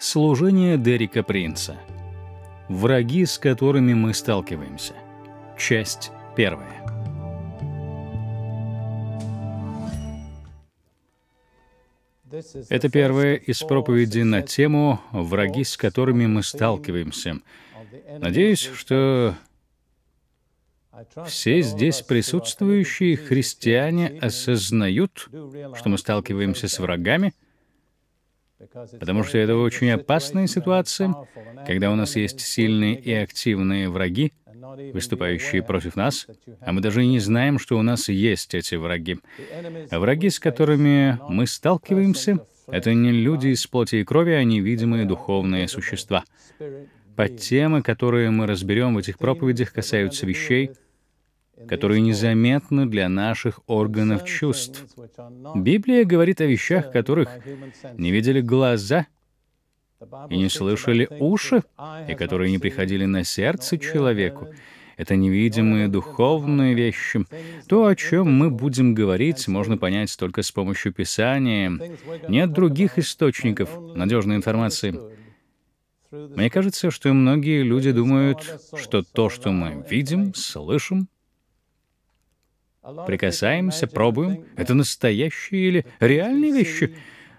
Служение Дерека Принца. Враги, с которыми мы сталкиваемся. Часть первая. Это первая из проповедей на тему «Враги, с которыми мы сталкиваемся». Надеюсь, что все здесь присутствующие христиане осознают, что мы сталкиваемся с врагами — Потому что это очень опасная ситуация, когда у нас есть сильные и активные враги, выступающие против нас, а мы даже не знаем, что у нас есть эти враги. Враги, с которыми мы сталкиваемся, это не люди из плоти и крови, а невидимые духовные существа. темы, которые мы разберем в этих проповедях, касаются вещей, которые незаметны для наших органов чувств. Библия говорит о вещах, которых не видели глаза и не слышали уши, и которые не приходили на сердце человеку. Это невидимые духовные вещи. То, о чем мы будем говорить, можно понять только с помощью Писания. Нет других источников надежной информации. Мне кажется, что многие люди думают, что то, что мы видим, слышим, Прикасаемся, пробуем. Это настоящие или реальные вещи?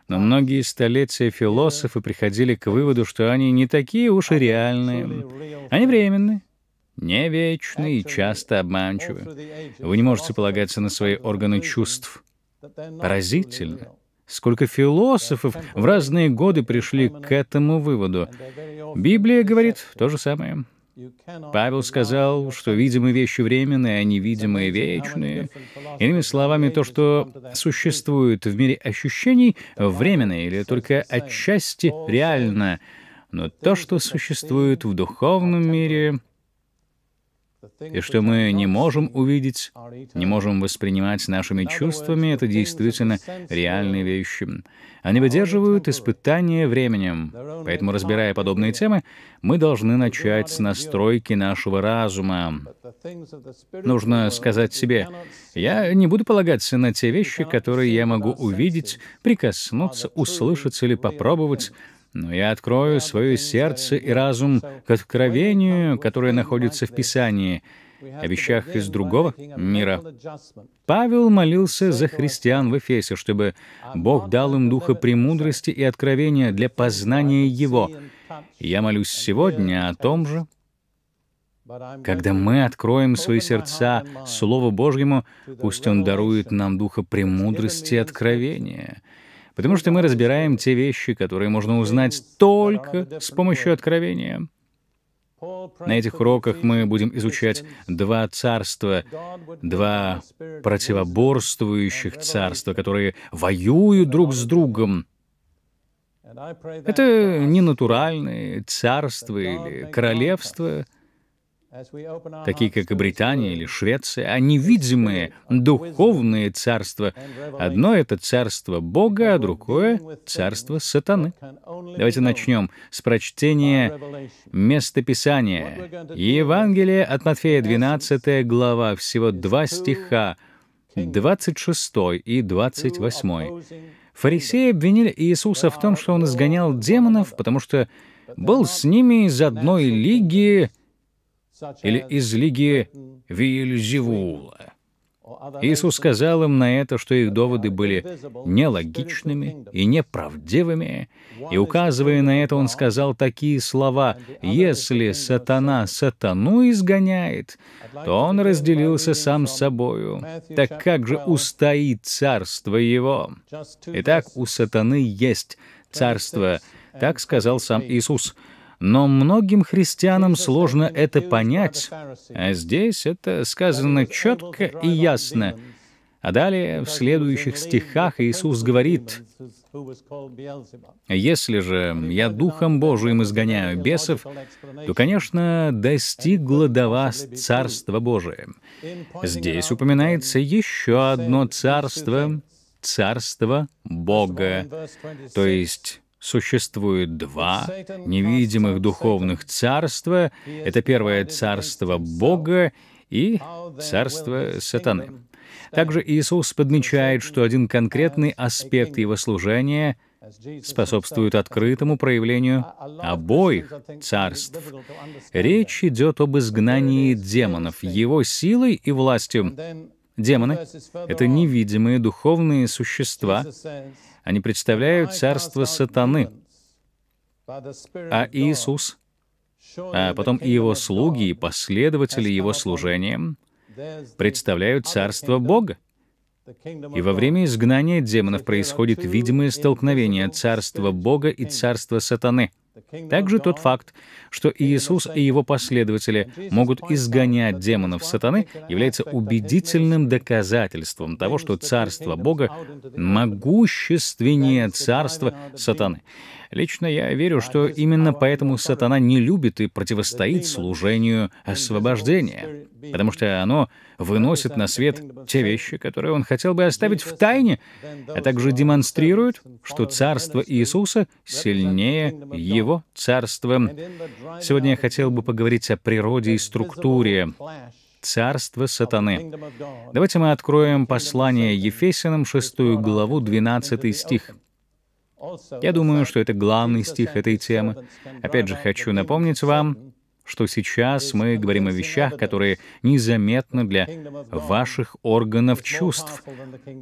Но многие столетия философы приходили к выводу, что они не такие уж и реальные. Они временные, не вечные, и часто обманчивы. Вы не можете полагаться на свои органы чувств. Поразительно. Сколько философов в разные годы пришли к этому выводу. Библия говорит то же самое. Павел сказал, что видимые вещи временные, а невидимые вечные. Иными словами, то, что существует в мире ощущений, временно или только отчасти реально, но то, что существует в духовном мире, и что мы не можем увидеть, не можем воспринимать нашими чувствами, это действительно реальные вещи. Они выдерживают испытания временем. Поэтому, разбирая подобные темы, мы должны начать с настройки нашего разума. Нужно сказать себе, я не буду полагаться на те вещи, которые я могу увидеть, прикоснуться, услышать или попробовать, но я открою свое сердце и разум к откровению, которое находится в Писании, о вещах из другого мира. Павел молился за христиан в Эфесе, чтобы Бог дал им духа премудрости и откровения для познания Его. Я молюсь сегодня о том же, когда мы откроем свои сердца Слову Божьему, пусть Он дарует нам духа премудрости и откровения — потому что мы разбираем те вещи, которые можно узнать только с помощью откровения. На этих уроках мы будем изучать два царства, два противоборствующих царства, которые воюют друг с другом. Это не натуральные царства или королевства — такие как и Британия или Швеция, а невидимые духовные царства. Одно — это царство Бога, а другое — царство сатаны. Давайте начнем с прочтения местописания. Евангелие от Матфея, 12 глава, всего два стиха, 26 и 28. Фарисеи обвинили Иисуса в том, что он изгонял демонов, потому что был с ними из одной лиги или из лиги Виельзевула. Иисус сказал им на это, что их доводы были нелогичными и неправдивыми, и, указывая на это, он сказал такие слова «Если сатана сатану изгоняет, то он разделился сам с собою, так как же устоит царство его?» Итак, у сатаны есть царство, так сказал сам Иисус – но многим христианам сложно это понять, а здесь это сказано четко и ясно. А далее в следующих стихах Иисус говорит, «Если же я Духом Божиим изгоняю бесов, то, конечно, достигло до вас Царство Божие». Здесь упоминается еще одно царство — Царство Бога. То есть существует два невидимых духовных царства. Это первое царство Бога и царство сатаны. Также Иисус подмечает, что один конкретный аспект его служения способствует открытому проявлению обоих царств. Речь идет об изгнании демонов, его силой и властью. Демоны — это невидимые духовные существа, они представляют царство сатаны. А Иисус, а потом и его слуги, и последователи его служения представляют царство Бога. И во время изгнания демонов происходит видимое столкновение царства Бога и царства сатаны — также тот факт, что Иисус и его последователи могут изгонять демонов сатаны, является убедительным доказательством того, что Царство Бога могущественнее Царства сатаны. Лично я верю, что именно поэтому сатана не любит и противостоит служению освобождения, потому что оно выносит на свет те вещи, которые он хотел бы оставить в тайне, а также демонстрирует, что царство Иисуса сильнее его царства. Сегодня я хотел бы поговорить о природе и структуре царства сатаны. Давайте мы откроем послание Ефесиным, 6 главу, 12 стих. Я думаю, что это главный стих этой темы. Опять же, хочу напомнить вам, что сейчас мы говорим о вещах, которые незаметны для ваших органов чувств.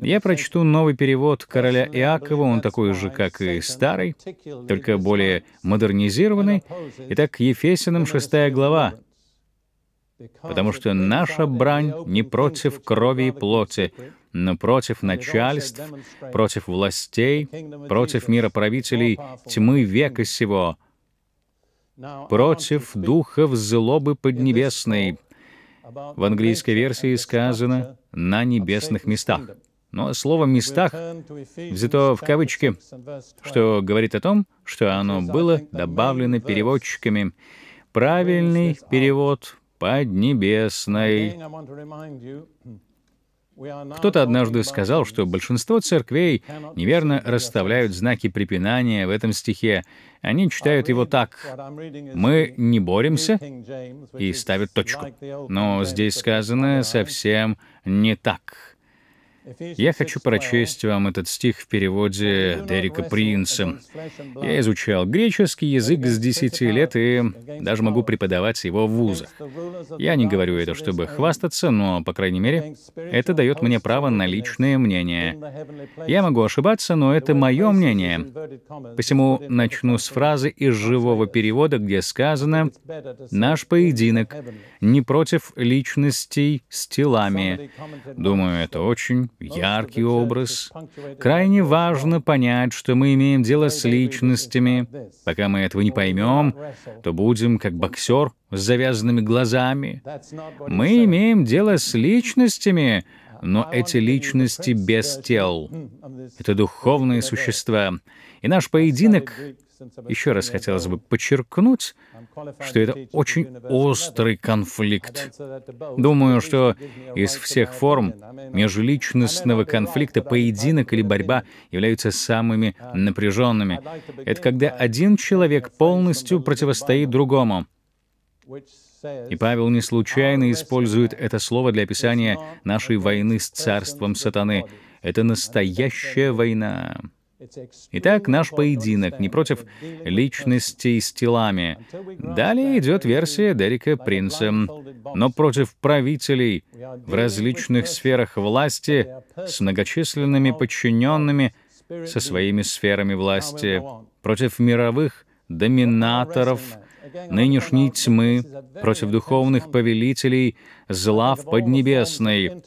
Я прочту новый перевод короля Иакова, он такой же, как и старый, только более модернизированный. Итак, Ефесиным 6 глава, потому что наша брань не против крови и плоти, но против начальств, против властей, против мироправителей тьмы века сего, против духов злобы поднебесной. В английской версии сказано «на небесных местах». Но слово «местах» взято в кавычки, что говорит о том, что оно было добавлено переводчиками. Правильный перевод Поднебесной. Hmm, Кто-то однажды сказал, что большинство церквей неверно расставляют знаки препинания в этом стихе. Они читают его так. «Мы не боремся» и ставят точку. Но здесь сказано совсем не так. Я хочу прочесть вам этот стих в переводе Дерека Принца. Я изучал греческий язык с 10 лет и даже могу преподавать его в вузах. Я не говорю это, чтобы хвастаться, но, по крайней мере, это дает мне право на личное мнение. Я могу ошибаться, но это мое мнение. Посему начну с фразы из живого перевода, где сказано «Наш поединок не против личностей с телами». Думаю, это очень яркий образ. Крайне важно понять, что мы имеем дело с личностями. Пока мы этого не поймем, то будем как боксер с завязанными глазами. Мы имеем дело с личностями, но эти личности без тел. Mm, Это духовные существа. И наш поединок еще раз хотелось бы подчеркнуть, что это очень острый конфликт. Думаю, что из всех форм межличностного конфликта поединок или борьба являются самыми напряженными. Это когда один человек полностью противостоит другому. И Павел не случайно использует это слово для описания нашей войны с царством сатаны. Это настоящая война. Итак, наш поединок не против личностей с телами. Далее идет версия Дерека Принца, но против правителей в различных сферах власти с многочисленными подчиненными со своими сферами власти, против мировых доминаторов — нынешней тьмы, против духовных повелителей, зла в Поднебесной.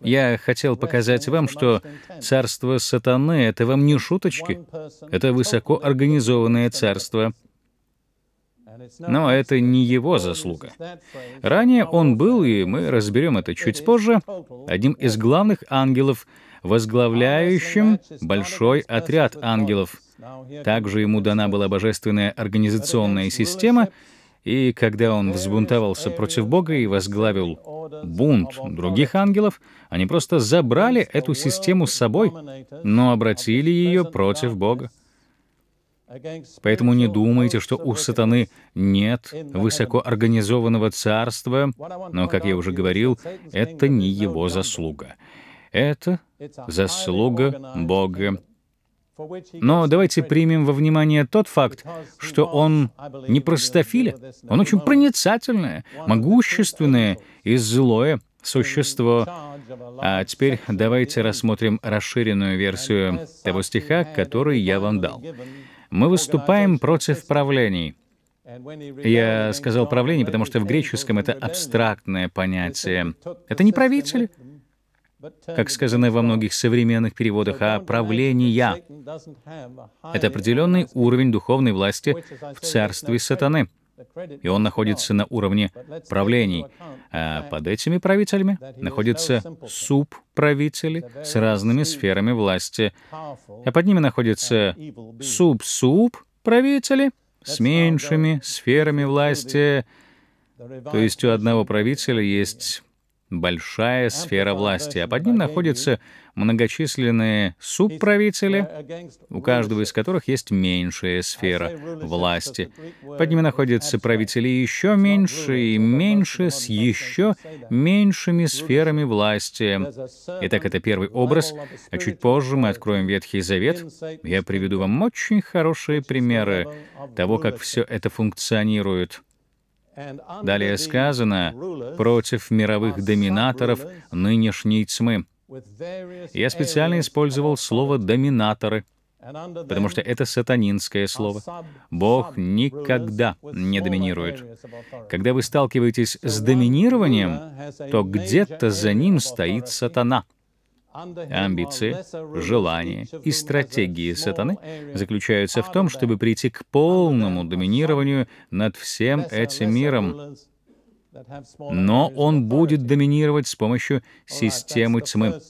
Я хотел показать вам, что царство сатаны — это вам не шуточки, это высокоорганизованное царство. Но это не его заслуга. Ранее он был, и мы разберем это чуть позже, одним из главных ангелов, возглавляющим большой отряд ангелов — также ему дана была божественная организационная система, и когда он взбунтовался против Бога и возглавил бунт других ангелов, они просто забрали эту систему с собой, но обратили ее против Бога. Поэтому не думайте, что у сатаны нет высокоорганизованного царства, но, как я уже говорил, это не его заслуга. Это заслуга Бога но давайте примем во внимание тот факт, что он не простофиля, он очень проницательное, могущественное и злое существо. А теперь давайте рассмотрим расширенную версию того стиха, который я вам дал. Мы выступаем против правлений. Я сказал правление, потому что в греческом это абстрактное понятие. Это не правители, как сказано во многих современных переводах, а правления. Это определенный уровень духовной власти в царстве сатаны, и он находится на уровне правлений. А под этими правителями находятся субправители с разными сферами власти, а под ними находятся субсубправители с меньшими сферами власти. То есть у одного правителя есть большая сфера власти, а под ним находятся многочисленные субправители, у каждого из которых есть меньшая сфера власти. Под ними находятся правители еще меньше и меньше с еще меньшими сферами власти. Итак, это первый образ, а чуть позже мы откроем Ветхий Завет. Я приведу вам очень хорошие примеры того, как все это функционирует. Далее сказано «против мировых доминаторов нынешней тьмы». Я специально использовал слово «доминаторы», потому что это сатанинское слово. Бог никогда не доминирует. Когда вы сталкиваетесь с доминированием, то где-то за ним стоит сатана. Амбиции, желания и стратегии сатаны заключаются в том, чтобы прийти к полному доминированию над всем этим миром, но он будет доминировать с помощью системы тьмы.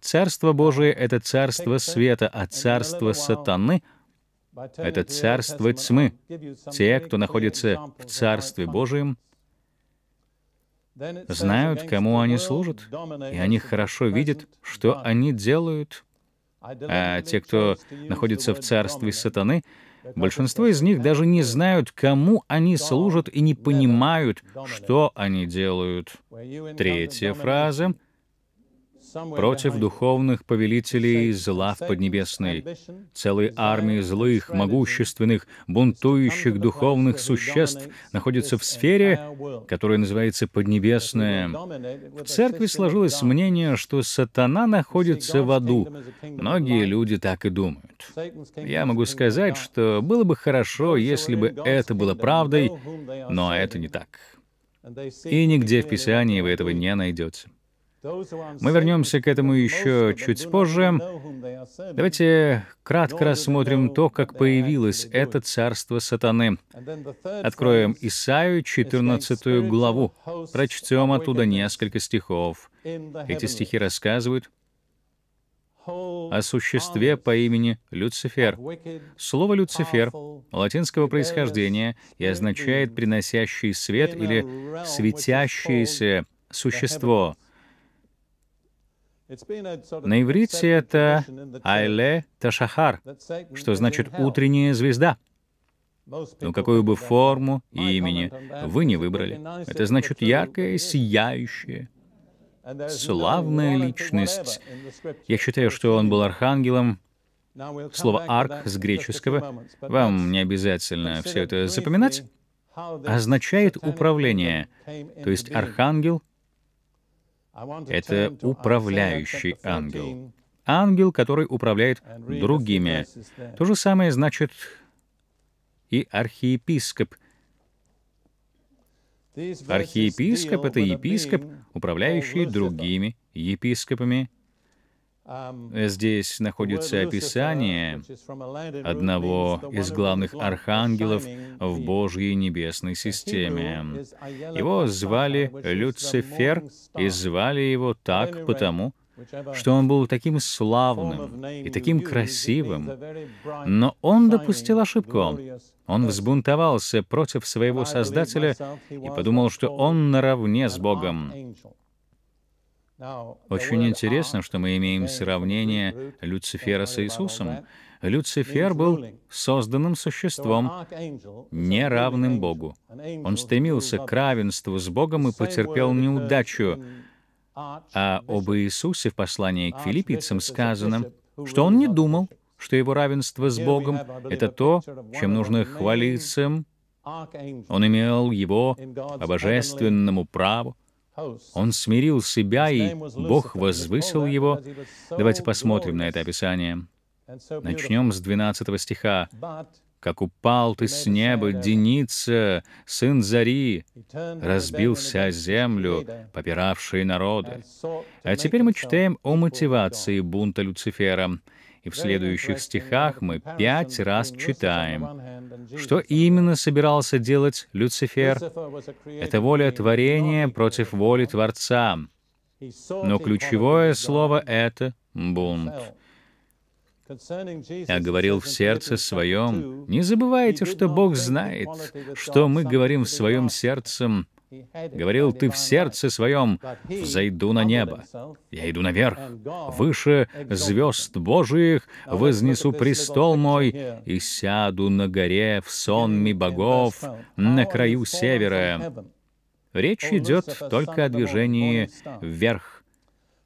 Царство Божие — это царство света, а царство сатаны — это царство тьмы. Те, кто находится в Царстве Божьем — а знают, кому они служат, и они хорошо видят, что они делают. А те, кто находится в царстве сатаны, большинство из них даже не знают, кому они служат и не понимают, что они делают. Третья фраза против духовных повелителей зла в Поднебесной, целой армии злых, могущественных, бунтующих духовных существ находится в сфере, которая называется Поднебесная. В церкви сложилось мнение, что сатана находится в аду. Многие люди так и думают. Я могу сказать, что было бы хорошо, если бы это было правдой, но это не так. И нигде в Писании вы этого не найдете. Мы вернемся к этому еще чуть позже. Давайте кратко рассмотрим то, как появилось это царство сатаны. Откроем Исаию 14 главу, прочтем оттуда несколько стихов. Эти стихи рассказывают о существе по имени Люцифер. Слово «люцифер» латинского происхождения и означает «приносящий свет» или «светящееся существо», на иврите это Айле Ташахар, что значит «утренняя звезда». Но ну, какую бы форму и имени вы не выбрали, это значит яркое, сияющее, славная личность. Я считаю, что он был архангелом. Слово «арк» с греческого, вам не обязательно все это запоминать, означает «управление», то есть архангел — это управляющий ангел. Ангел, который управляет другими. То же самое значит и архиепископ. Архиепископ — это епископ, управляющий другими епископами Um, Здесь находится описание одного из главных архангелов в Божьей небесной системе. Его звали Люцифер, и звали его так потому, что он был таким славным и таким красивым. Но он допустил ошибку. Он взбунтовался против своего Создателя и подумал, что он наравне с Богом. Очень интересно, что мы имеем сравнение Люцифера с Иисусом. Люцифер был созданным существом, не равным Богу. Он стремился к равенству с Богом и потерпел неудачу. А об Иисусе в послании к филиппийцам сказано, что он не думал, что его равенство с Богом — это то, чем нужно хвалиться. Он имел его по божественному праву, он смирил себя, и Бог возвысил его. Давайте посмотрим на это описание. Начнем с 12 стиха. «Как упал ты с неба, Деница, сын Зари, разбился землю, попиравшие народы». А теперь мы читаем о мотивации бунта Люцифера. И в следующих стихах мы пять раз читаем, что именно собирался делать Люцифер. Это воля творения против воли Творца. Но ключевое слово — это бунт. Я говорил в сердце своем, не забывайте, что Бог знает, что мы говорим в своем сердце, Говорил ты в сердце своем, «Взойду на небо, я иду наверх, выше звезд Божиих вознесу престол мой и сяду на горе в сонме богов на краю севера». Речь идет только о движении вверх.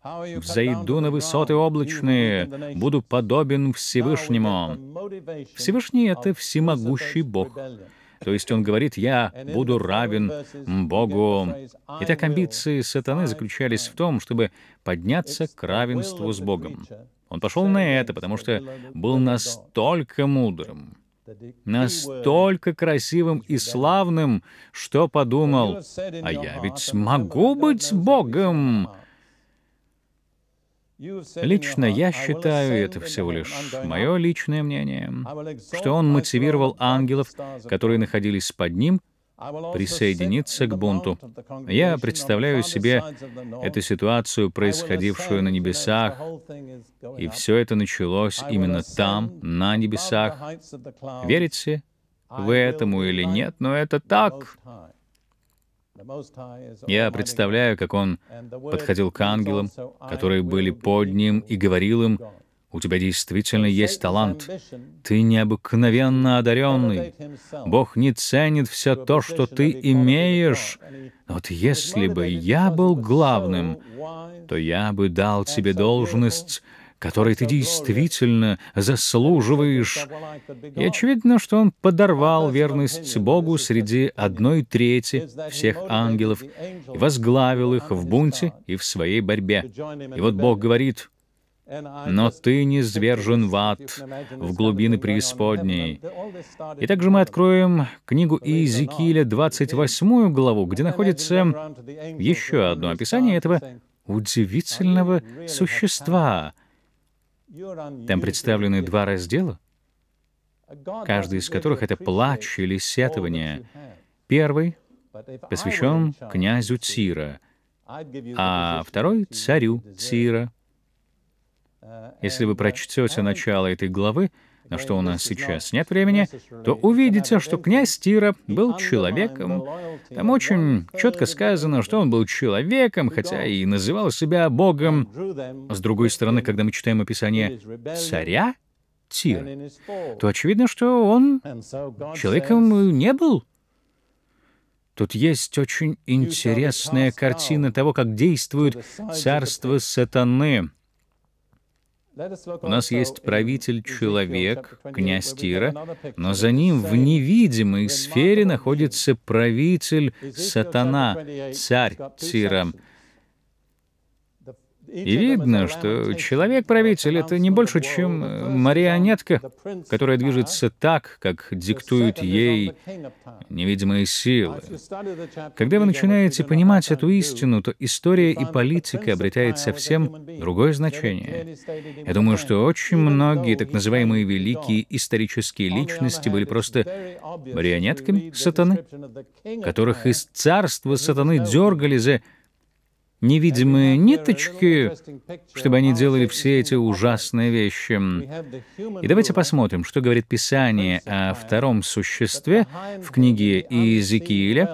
Взойду на высоты облачные, буду подобен Всевышнему. Всевышний — это всемогущий Бог. То есть он говорит, я буду равен Богу. Итак, амбиции сатаны заключались в том, чтобы подняться к равенству с Богом. Он пошел на это, потому что был настолько мудрым, настолько красивым и славным, что подумал, «А я ведь могу быть Богом!» Лично я считаю, это всего лишь мое личное мнение, что он мотивировал ангелов, которые находились под ним, присоединиться к бунту. Я представляю себе эту ситуацию, происходившую на небесах, и все это началось именно там, на небесах. Верите вы этому или нет, но это так. Я представляю, как он подходил к ангелам, которые были под ним, и говорил им, «У тебя действительно есть талант. Ты необыкновенно одаренный. Бог не ценит все то, что ты имеешь. Но вот если бы я был главным, то я бы дал тебе должность которой ты действительно заслуживаешь. И очевидно, что он подорвал верность Богу среди одной трети всех ангелов и возглавил их в бунте и в своей борьбе. И вот Бог говорит, но ты не свержен в ад, в глубины преисподней. И также мы откроем книгу Иезекииля, 28 главу, где находится еще одно описание этого удивительного существа — там представлены два раздела, каждый из которых — это плач или сетование. Первый посвящен князю Цира, а второй — царю Цира. Если вы прочтете начало этой главы, на что у нас сейчас нет времени, то увидите, что князь Тира был человеком. Там очень четко сказано, что он был человеком, хотя и называл себя богом. С другой стороны, когда мы читаем описание царя Тира, то очевидно, что он человеком не был. Тут есть очень интересная картина того, как действует царство сатаны. У нас есть правитель-человек, князь Тира, но за ним в невидимой сфере находится правитель-сатана, царь Тира. И видно, что человек-правитель — это не больше, чем э, марионетка, которая движется так, как диктуют ей невидимые силы. Когда вы начинаете понимать эту истину, то история и политика обретает совсем другое значение. Я думаю, что очень многие так называемые великие исторические личности были просто марионетками сатаны, которых из царства сатаны дергали за невидимые ниточки, чтобы они делали все эти ужасные вещи. И давайте посмотрим, что говорит Писание о втором существе в книге Иезекииля,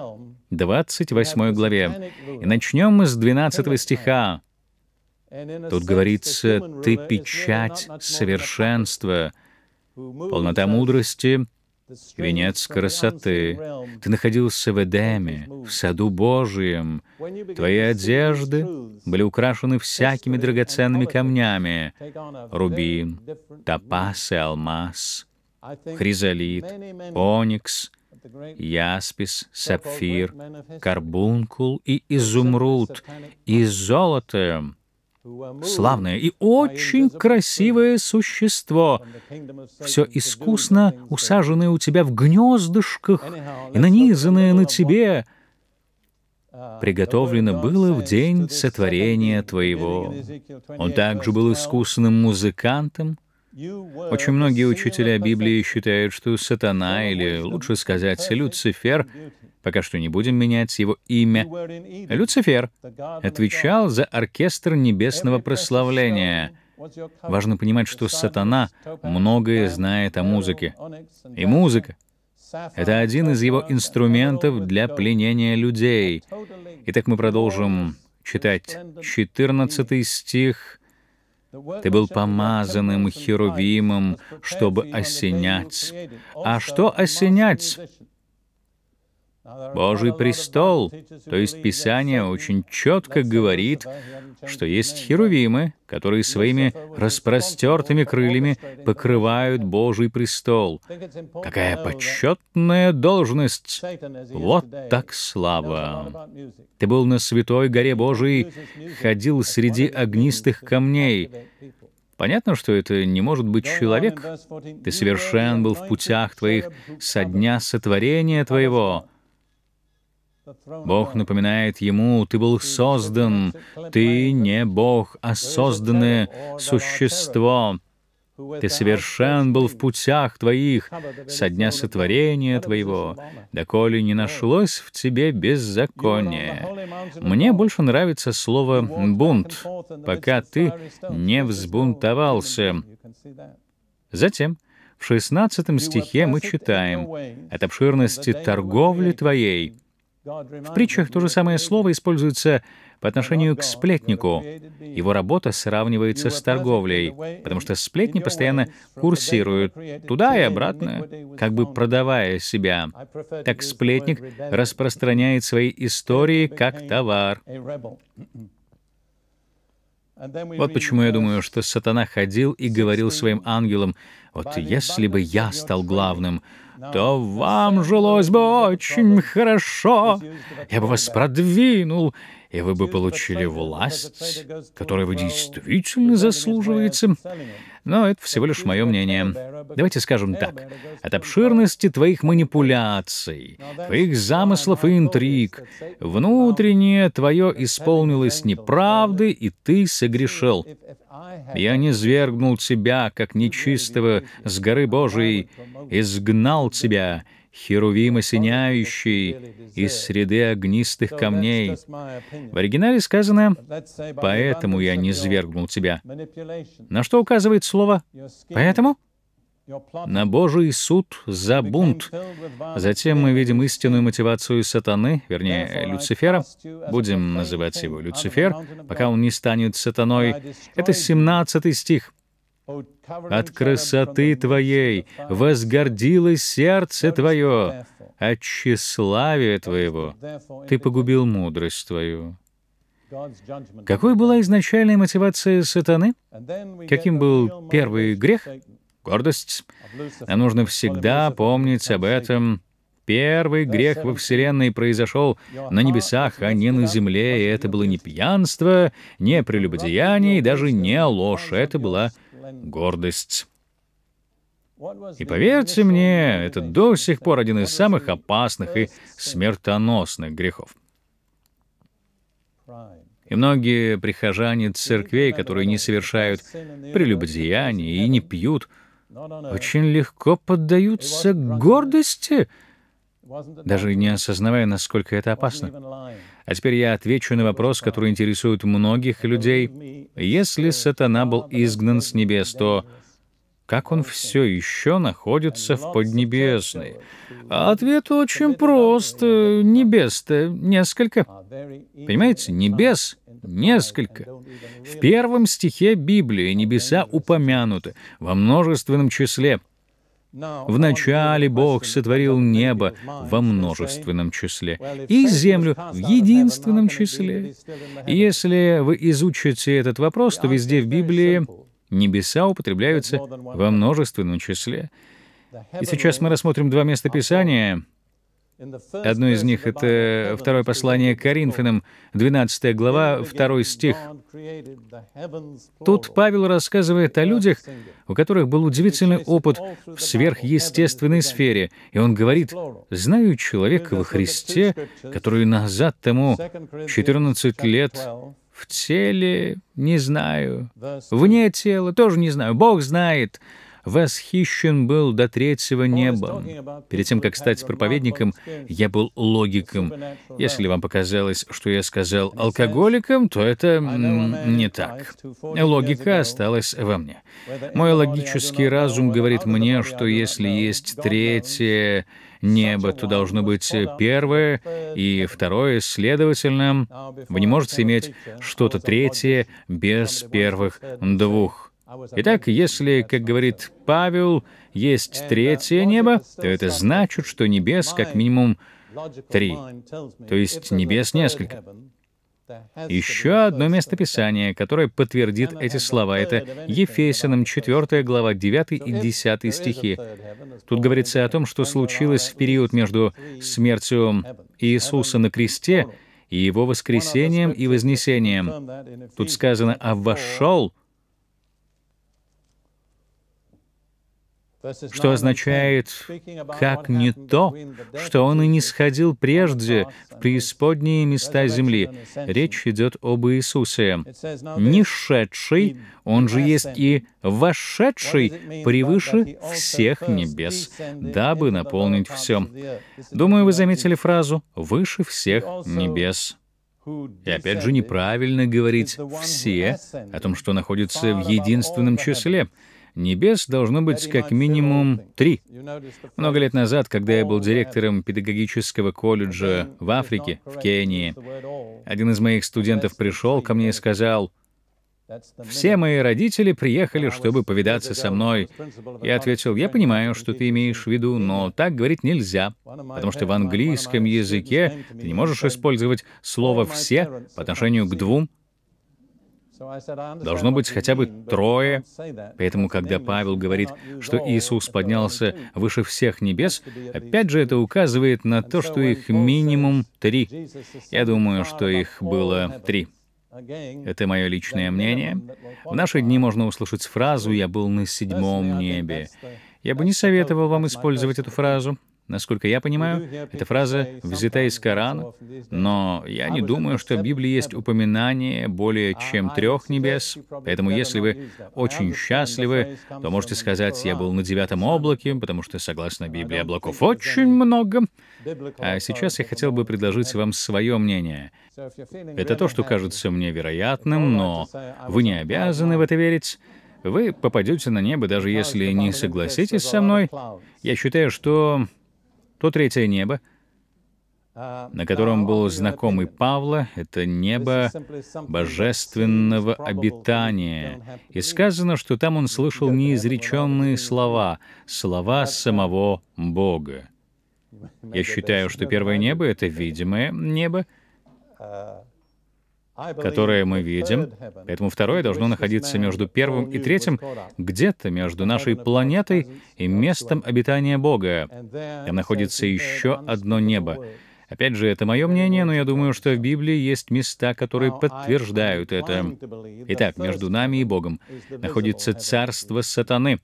28 главе. И начнем мы с 12 стиха. Тут говорится, «Ты печать совершенства, полнота мудрости венец красоты. Ты находился в Эдеме, в саду Божием. Твои одежды были украшены всякими драгоценными камнями — рубин, топаз и алмаз, хризолит, оникс, яспис, сапфир, карбункул и изумруд, и золото — славное и очень красивое существо, все искусно усаженное у тебя в гнездышках и нанизанное на тебе, приготовлено было в день сотворения твоего. Он также был искусным музыкантом, очень многие учителя Библии считают, что сатана, или лучше сказать, Люцифер, пока что не будем менять его имя, Люцифер отвечал за оркестр небесного прославления. Важно понимать, что сатана многое знает о музыке. И музыка — это один из его инструментов для пленения людей. Итак, мы продолжим читать 14 стих — ты был помазанным херувимом, чтобы осенять. А, а что осенять? Божий престол, то есть Писание очень четко говорит, что есть херувимы, которые своими распростертыми крыльями покрывают Божий престол. Какая почетная должность! Вот так слава! Ты был на святой горе Божией, ходил среди огнистых камней, Понятно, что это не может быть человек. Ты совершен был в путях твоих со дня сотворения твоего. Бог напоминает ему, ты был создан, ты не Бог, а созданное существо. Ты совершен был в путях твоих со дня сотворения твоего, доколе не нашлось в тебе беззаконие. Мне больше нравится слово «бунт», пока ты не взбунтовался. Затем, в 16 стихе мы читаем «От обширности торговли твоей в притчах то же самое слово используется по отношению к сплетнику. Его работа сравнивается с торговлей, потому что сплетни постоянно курсируют туда и обратно, как бы продавая себя. Так сплетник распространяет свои истории как товар. Вот почему я думаю, что сатана ходил и говорил своим ангелам, «Вот если бы я стал главным, то вам жилось бы очень хорошо. Я бы вас продвинул, и вы бы получили власть, которой вы действительно заслуживаете. Но это всего лишь мое мнение. Давайте скажем так. От обширности твоих манипуляций, твоих замыслов и интриг, внутреннее твое исполнилось неправды, и ты согрешил. Я не свергнул тебя, как нечистого, с горы Божией, изгнал тебя, Херувим осеняющий из среды огнистых камней. В оригинале сказано «Поэтому я не свергнул тебя». На что указывает слово «поэтому»? на Божий суд за бунт. Затем мы видим истинную мотивацию сатаны, вернее, Люцифера. Будем называть его Люцифер, пока он не станет сатаной. Это 17 стих. От красоты Твоей возгордилось сердце Твое, от тщеславия Твоего Ты погубил мудрость Твою. Какой была изначальная мотивация сатаны? Каким был первый грех? Гордость. Нам нужно всегда помнить об этом, Первый грех во Вселенной произошел на небесах, а не на земле, и это было не пьянство, не прелюбодеяние и даже не ложь, это была гордость. И поверьте мне, это до сих пор один из самых опасных и смертоносных грехов. И многие прихожане церквей, которые не совершают прелюбодеяния и не пьют, очень легко поддаются гордости, даже не осознавая, насколько это опасно. А теперь я отвечу на вопрос, который интересует многих людей. Если сатана был изгнан с небес, то как он все еще находится в Поднебесной? А ответ очень прост. Небес-то несколько. Понимаете, небес несколько. В первом стихе Библии небеса упомянуты во множественном числе — в начале Бог сотворил небо во множественном числе и землю в единственном числе. И Если вы изучите этот вопрос, то везде в Библии небеса употребляются во множественном числе. И сейчас мы рассмотрим два места Писания, Одно из них — это второе послание к Коринфянам, 12 глава, 2 стих. Тут Павел рассказывает о людях, у которых был удивительный опыт в сверхъестественной сфере, и он говорит, «Знаю человека во Христе, который назад тому 14 лет в теле не знаю, вне тела тоже не знаю, Бог знает» восхищен был до третьего неба. Перед тем, как стать проповедником, я был логиком. Если вам показалось, что я сказал алкоголиком, то это не так. Логика осталась во мне. Мой логический разум говорит мне, что если есть третье небо, то должно быть первое и второе, следовательно, вы не можете иметь что-то третье без первых двух. Итак, если, как говорит Павел, есть третье небо, то это значит, что небес как минимум три, то есть небес несколько. Еще одно местописание, которое подтвердит эти слова, это Ефесянам 4 глава 9 и 10 стихи. Тут говорится о том, что случилось в период между смертью Иисуса на кресте и его воскресением и вознесением. Тут сказано «а вошел» что означает «как не то», что он и не сходил прежде в преисподние места земли. Речь идет об Иисусе. «Нишедший», он же есть и «вошедший» превыше всех небес, дабы наполнить все. Думаю, вы заметили фразу «выше всех небес». И опять же, неправильно говорить «все» о том, что находится в единственном числе — Небес должно быть как минимум три. Много лет назад, когда я был директором педагогического колледжа в Африке, в Кении, один из моих студентов пришел ко мне и сказал, все мои родители приехали, чтобы повидаться со мной. Я ответил, я понимаю, что ты имеешь в виду, но так говорить нельзя, потому что в английском языке ты не можешь использовать слово «все» по отношению к двум Должно быть хотя бы трое. Поэтому, когда Павел говорит, что Иисус поднялся выше всех небес, опять же это указывает на то, что их минимум три. Я думаю, что их было три. Это мое личное мнение. В наши дни можно услышать фразу «я был на седьмом небе». Я бы не советовал вам использовать эту фразу. Насколько я понимаю, эта фраза взята из Корана, но я не думаю, что в Библии есть упоминание более чем трех небес, поэтому если вы очень счастливы, то можете сказать, я был на девятом облаке, потому что, согласно Библии, облаков очень много. А сейчас я хотел бы предложить вам свое мнение. Это то, что кажется мне вероятным, но вы не обязаны в это верить вы попадете на небо, даже если не согласитесь со мной. Я считаю, что то третье небо, а, на котором был знакомый Павла, это небо божественного обитания. И сказано, что там он слышал неизреченные слова, слова самого Бога. Я считаю, что первое небо — это видимое небо, а, которое мы видим. Поэтому второе должно находиться между первым и третьим, где-то между нашей планетой и местом обитания Бога. Там находится еще одно небо. Опять же, это мое мнение, но я думаю, что в Библии есть места, которые подтверждают это. Итак, между нами и Богом находится царство сатаны.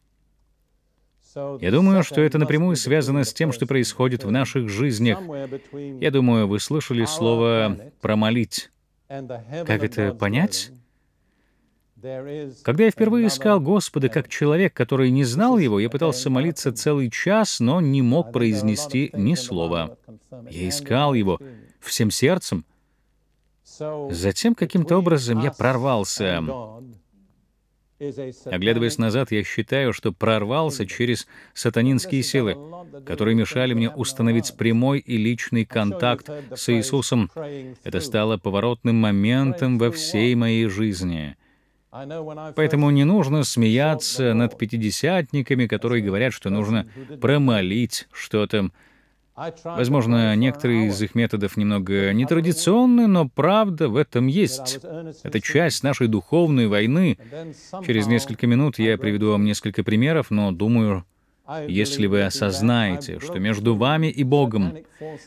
Я думаю, что это напрямую связано с тем, что происходит в наших жизнях. Я думаю, вы слышали слово «промолить». Как это понять? Когда я впервые искал Господа как человек, который не знал Его, я пытался молиться целый час, но не мог произнести ни слова. Я искал Его всем сердцем. Затем каким-то образом я прорвался Оглядываясь назад, я считаю, что прорвался через сатанинские силы, которые мешали мне установить прямой и личный контакт с Иисусом. Это стало поворотным моментом во всей моей жизни. Поэтому не нужно смеяться над пятидесятниками, которые говорят, что нужно промолить что-то Возможно, некоторые из их методов немного нетрадиционны, но правда в этом есть. Это часть нашей духовной войны. Через несколько минут я приведу вам несколько примеров, но думаю, если вы осознаете, что между вами и Богом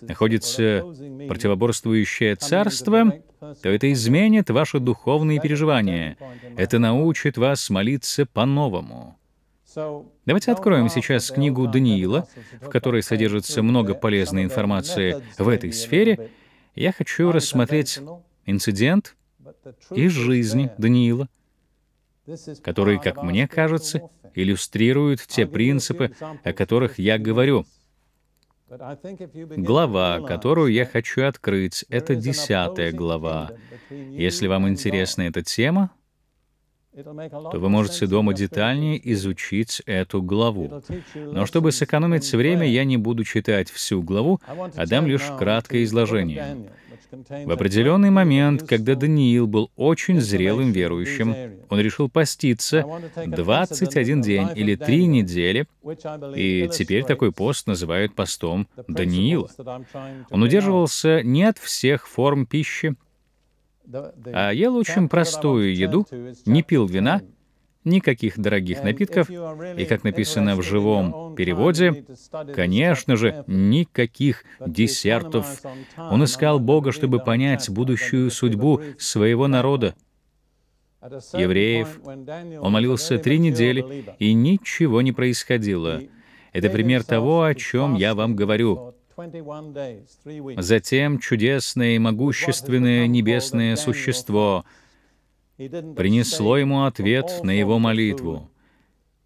находится противоборствующее царство, то это изменит ваши духовные переживания. Это научит вас молиться по-новому. Давайте откроем uh, сейчас книгу uh, Даниила, в которой содержится много полезной информации в этой сфере. Я хочу рассмотреть инцидент из жизни Даниила, который, как мне кажется, иллюстрирует те принципы, о которых я говорю. Глава, которую я хочу открыть, это десятая глава. Если вам интересна эта тема, то вы можете дома детальнее изучить эту главу. Но чтобы сэкономить время, я не буду читать всю главу, а дам лишь краткое изложение. В определенный момент, когда Даниил был очень зрелым верующим, он решил поститься 21 день или 3 недели, и теперь такой пост называют постом Даниила. Он удерживался не от всех форм пищи, а ел очень простую еду, не пил вина, никаких дорогих напитков, и, как написано в живом переводе, конечно же, никаких десертов. Он искал Бога, чтобы понять будущую судьбу своего народа, евреев. Он молился три недели, и ничего не происходило. Это пример того, о чем я вам говорю. Затем чудесное и могущественное небесное существо принесло ему ответ на его молитву.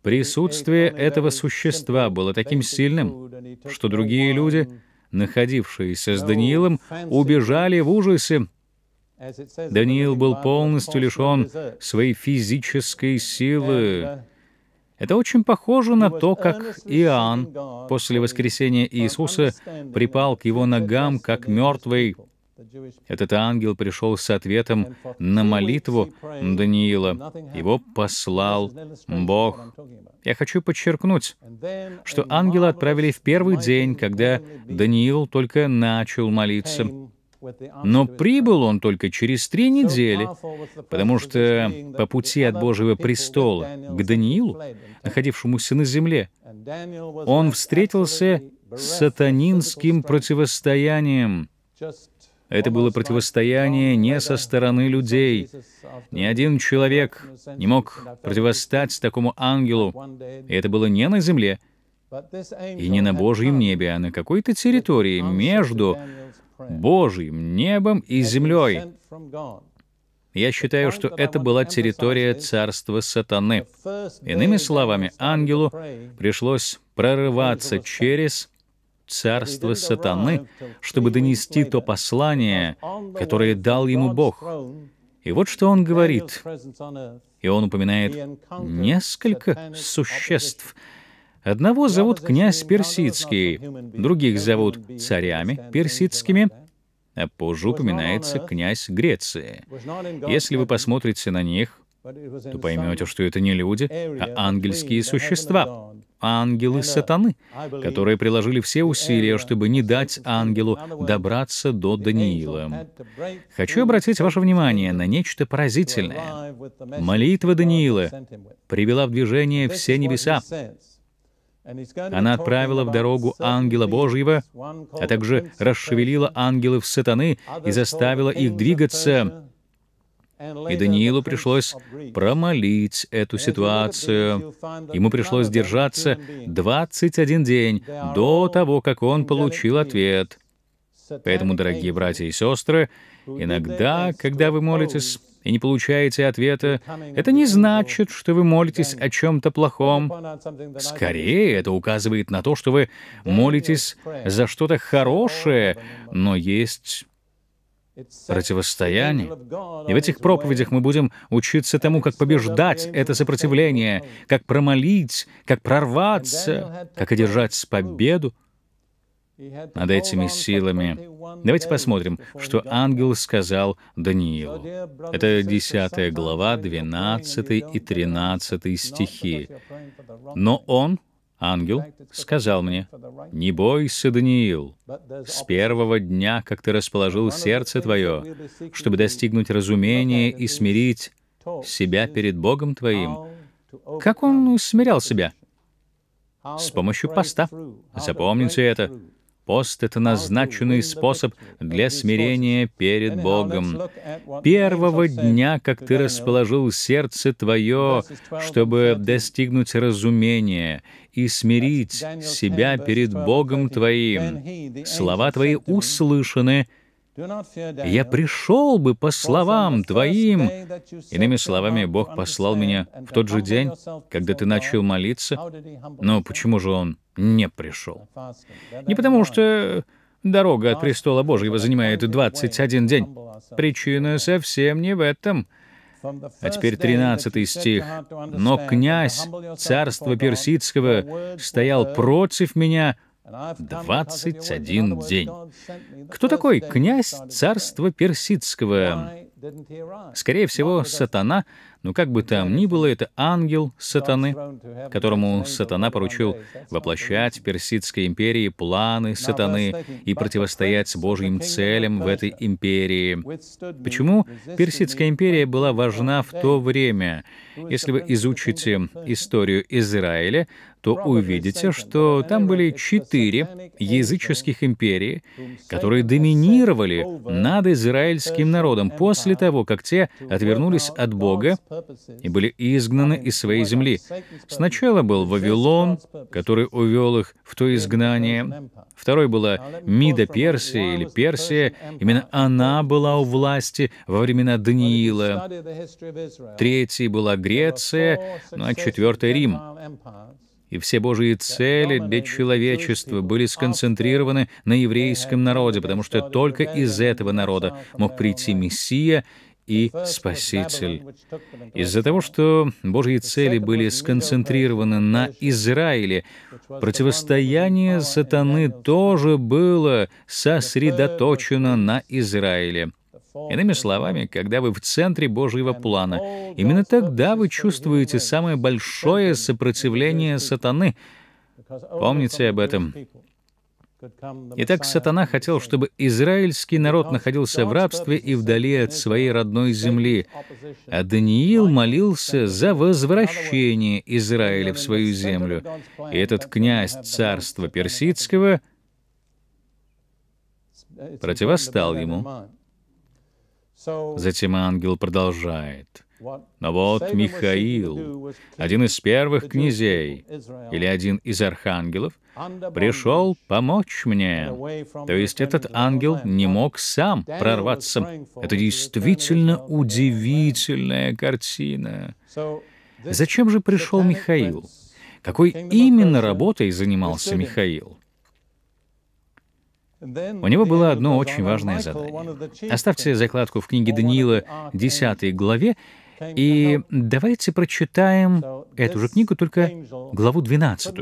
Присутствие этого существа было таким сильным, что другие люди, находившиеся с Даниилом, убежали в ужасе. Даниил был полностью лишен своей физической uh, силы, это очень похоже на то, как Иоанн после воскресения Иисуса припал к его ногам, как мертвый. Этот ангел пришел с ответом на молитву Даниила. Его послал Бог. Я хочу подчеркнуть, что ангела отправили в первый день, когда Даниил только начал молиться. Но прибыл он только через три недели, потому что по пути от Божьего престола к Даниилу, находившемуся на земле, он встретился с сатанинским противостоянием. Это было противостояние не со стороны людей. Ни один человек не мог противостать такому ангелу. И это было не на земле, и не на Божьем небе, а на какой-то территории между Божьим небом и землей. Я считаю, что это была территория царства сатаны. Иными словами, ангелу пришлось прорываться через царство сатаны, чтобы донести то послание, которое дал ему Бог. И вот что он говорит. И он упоминает несколько существ — Одного зовут князь персидский, других зовут царями персидскими, а позже упоминается князь Греции. Если вы посмотрите на них, то поймете, что это не люди, а ангельские существа, ангелы uh, сатаны, которые приложили все усилия, чтобы не дать ангелу добраться до Даниила. Хочу обратить ваше внимание на нечто поразительное. Молитва Даниила привела в движение все небеса. Она отправила в дорогу ангела Божьего, а также расшевелила ангелов сатаны и заставила их двигаться. И Даниилу пришлось промолить эту ситуацию. Ему пришлось держаться 21 день до того, как он получил ответ. Поэтому, дорогие братья и сестры, иногда, когда вы молитесь, и не получаете ответа, это не значит, что вы молитесь о чем-то плохом. Скорее, это указывает на то, что вы молитесь за что-то хорошее, но есть противостояние. И в этих проповедях мы будем учиться тому, как побеждать это сопротивление, как промолить, как прорваться, как одержать победу над этими силами. Давайте посмотрим, что ангел сказал Даниилу. Это 10 глава, 12 и 13 стихи. «Но он, ангел, сказал мне, «Не бойся, Даниил, с первого дня, как ты расположил сердце твое, чтобы достигнуть разумения и смирить себя перед Богом твоим». Как он смирял себя? С помощью поста. Запомните это Пост — это назначенный способ для смирения перед Богом. Первого дня, как ты расположил сердце твое, чтобы достигнуть разумения и смирить себя перед Богом твоим, слова твои услышаны, я пришел бы по словам Твоим. Иными словами, Бог послал меня в тот же день, когда ты начал молиться. Но почему же Он не пришел. Не потому что дорога от престола Божьего занимает 21 день. Причина совсем не в этом. А теперь 13 стих. «Но князь царства персидского стоял против меня 21 день». Кто такой князь царства персидского? Скорее всего, сатана, но как бы там ни было, это ангел сатаны, которому сатана поручил воплощать в Персидской империи планы сатаны и противостоять Божьим целям в этой империи. Почему Персидская империя была важна в то время? Если вы изучите историю Израиля, то увидите, что там были четыре языческих империи, которые доминировали над израильским народом после того, как те отвернулись от Бога и были изгнаны из своей земли. Сначала был Вавилон, который увел их в то изгнание. Второй была Мида Персия или Персия. Именно она была у власти во времена Даниила. Третьей была Греция, ну а четвертый — Рим и все Божьи цели для человечества были сконцентрированы на еврейском народе, потому что только из этого народа мог прийти Мессия и Спаситель. Из-за того, что Божьи цели были сконцентрированы на Израиле, противостояние сатаны тоже было сосредоточено на Израиле. Иными словами, когда вы в центре Божьего плана, именно тогда вы чувствуете самое большое сопротивление сатаны. Помните об этом. Итак, сатана хотел, чтобы израильский народ находился в рабстве и вдали от своей родной земли, а Даниил молился за возвращение Израиля в свою землю. И этот князь царства персидского противостал ему. Затем ангел продолжает. Но вот Михаил, один из первых князей или один из архангелов, пришел помочь мне. То есть этот ангел не мог сам прорваться. Это действительно удивительная картина. Зачем же пришел Михаил? Какой именно работой занимался Михаил? У него было одно очень важное задание. Оставьте закладку в книге Даниила 10 главе, и давайте прочитаем эту же книгу, только главу 12.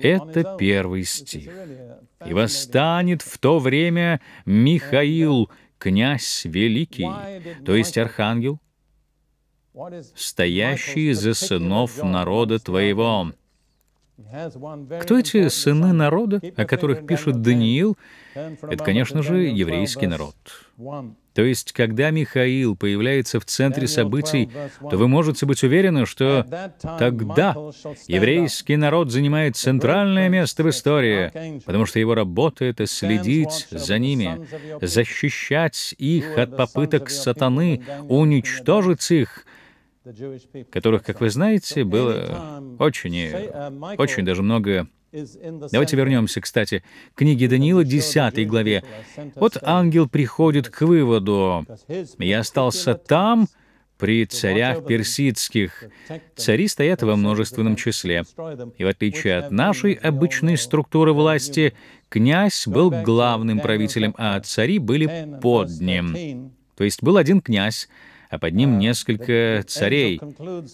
Это первый стих. «И восстанет в то время Михаил, князь великий, то есть архангел, стоящий за сынов народа твоего, кто эти сыны народа, о которых пишет Даниил? Это, конечно же, еврейский народ. То есть, когда Михаил появляется в центре событий, то вы можете быть уверены, что тогда еврейский народ занимает центральное место в истории, потому что его работа — это следить за ними, защищать их от попыток сатаны, уничтожить их — которых, как вы знаете, было очень, и очень даже много Давайте вернемся, кстати, к книге Даниила, 10 главе. Вот ангел приходит к выводу. «Я остался там, при царях персидских. Цари стоят во множественном числе. И в отличие от нашей обычной структуры власти, князь был главным правителем, а цари были под ним. То есть был один князь, а под ним а, несколько царей.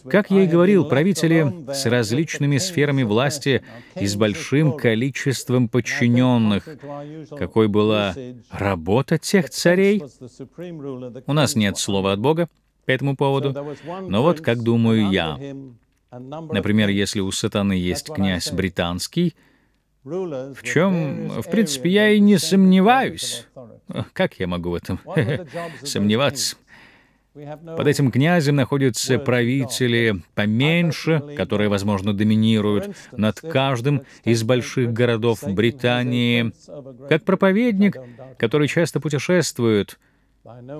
Как я и говорил, правители с различными сферами власти и с большим количеством подчиненных. Какой была работа тех царей? У нас нет слова от Бога по этому поводу, но вот как думаю я. Например, если у сатаны есть князь британский, в чем, в принципе, я и не сомневаюсь. Как я могу в этом сомневаться? Под этим князем находятся правители поменьше, которые, возможно, доминируют над каждым из больших городов Британии. Как проповедник, который часто путешествует,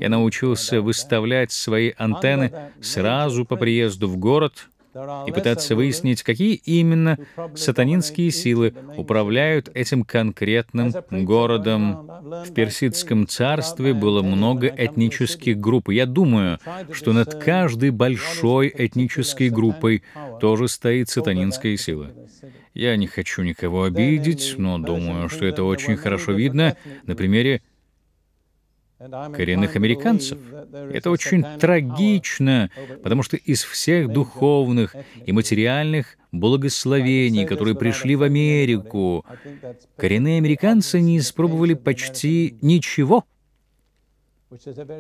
я научился выставлять свои антенны сразу по приезду в город — и пытаться выяснить, какие именно сатанинские силы управляют этим конкретным городом. В Персидском царстве было много этнических групп, я думаю, что над каждой большой этнической группой тоже стоит сатанинская сила. Я не хочу никого обидеть, но думаю, что это очень хорошо видно на примере коренных американцев. Это очень трагично, потому что из всех духовных и материальных благословений, которые пришли в Америку, коренные американцы не испробовали почти ничего.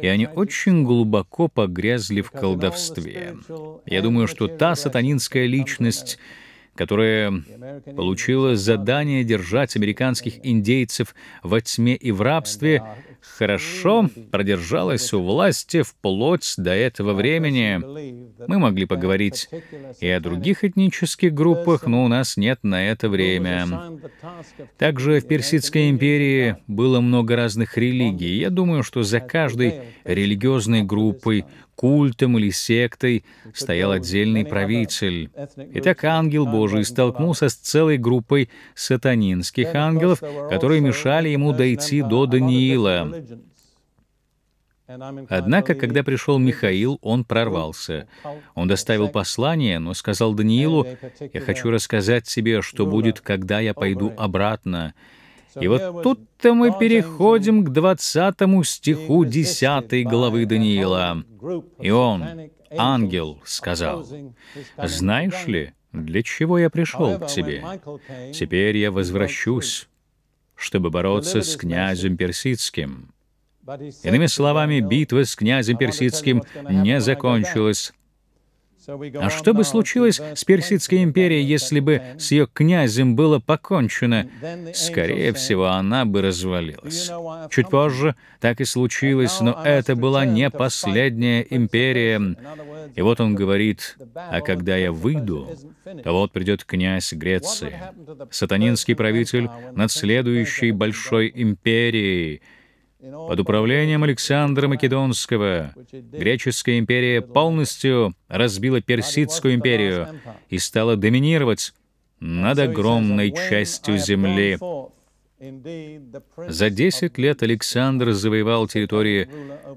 И они очень глубоко погрязли в колдовстве. Я думаю, что та сатанинская личность, которая получила задание держать американских индейцев во тьме и в рабстве, uh, хорошо продержалась у власти вплоть до этого времени. Мы могли поговорить и о других этнических группах, но у нас нет на это время. Также в Персидской империи было много разных религий. Я думаю, что за каждой религиозной группой культом или сектой ну, стоял отдельный правитель. Итак, ангел Божий столкнулся с целой группой сатанинских ангелов, которые мешали ему дойти до Даниила. Однако, когда пришел Михаил, он прорвался. Он доставил послание, но сказал Даниилу, «Я хочу рассказать тебе, что будет, когда я пойду обратно, и вот тут-то мы переходим к 20 стиху 10 главы Даниила. И он, ангел, сказал, «Знаешь ли, для чего я пришел к тебе? Теперь я возвращусь, чтобы бороться с князем персидским». Иными словами, битва с князем персидским не закончилась. А, а что бы случилось с Персидской империей, если бы с ее князем было покончено? Скорее всего, она бы развалилась. Чуть позже так и случилось, но это была не последняя империя. И вот он говорит, «А когда я выйду, то вот придет князь Греции, сатанинский правитель над следующей большой империей, под управлением Александра Македонского греческая империя полностью разбила Персидскую империю и стала доминировать над огромной частью земли. За 10 лет Александр завоевал территории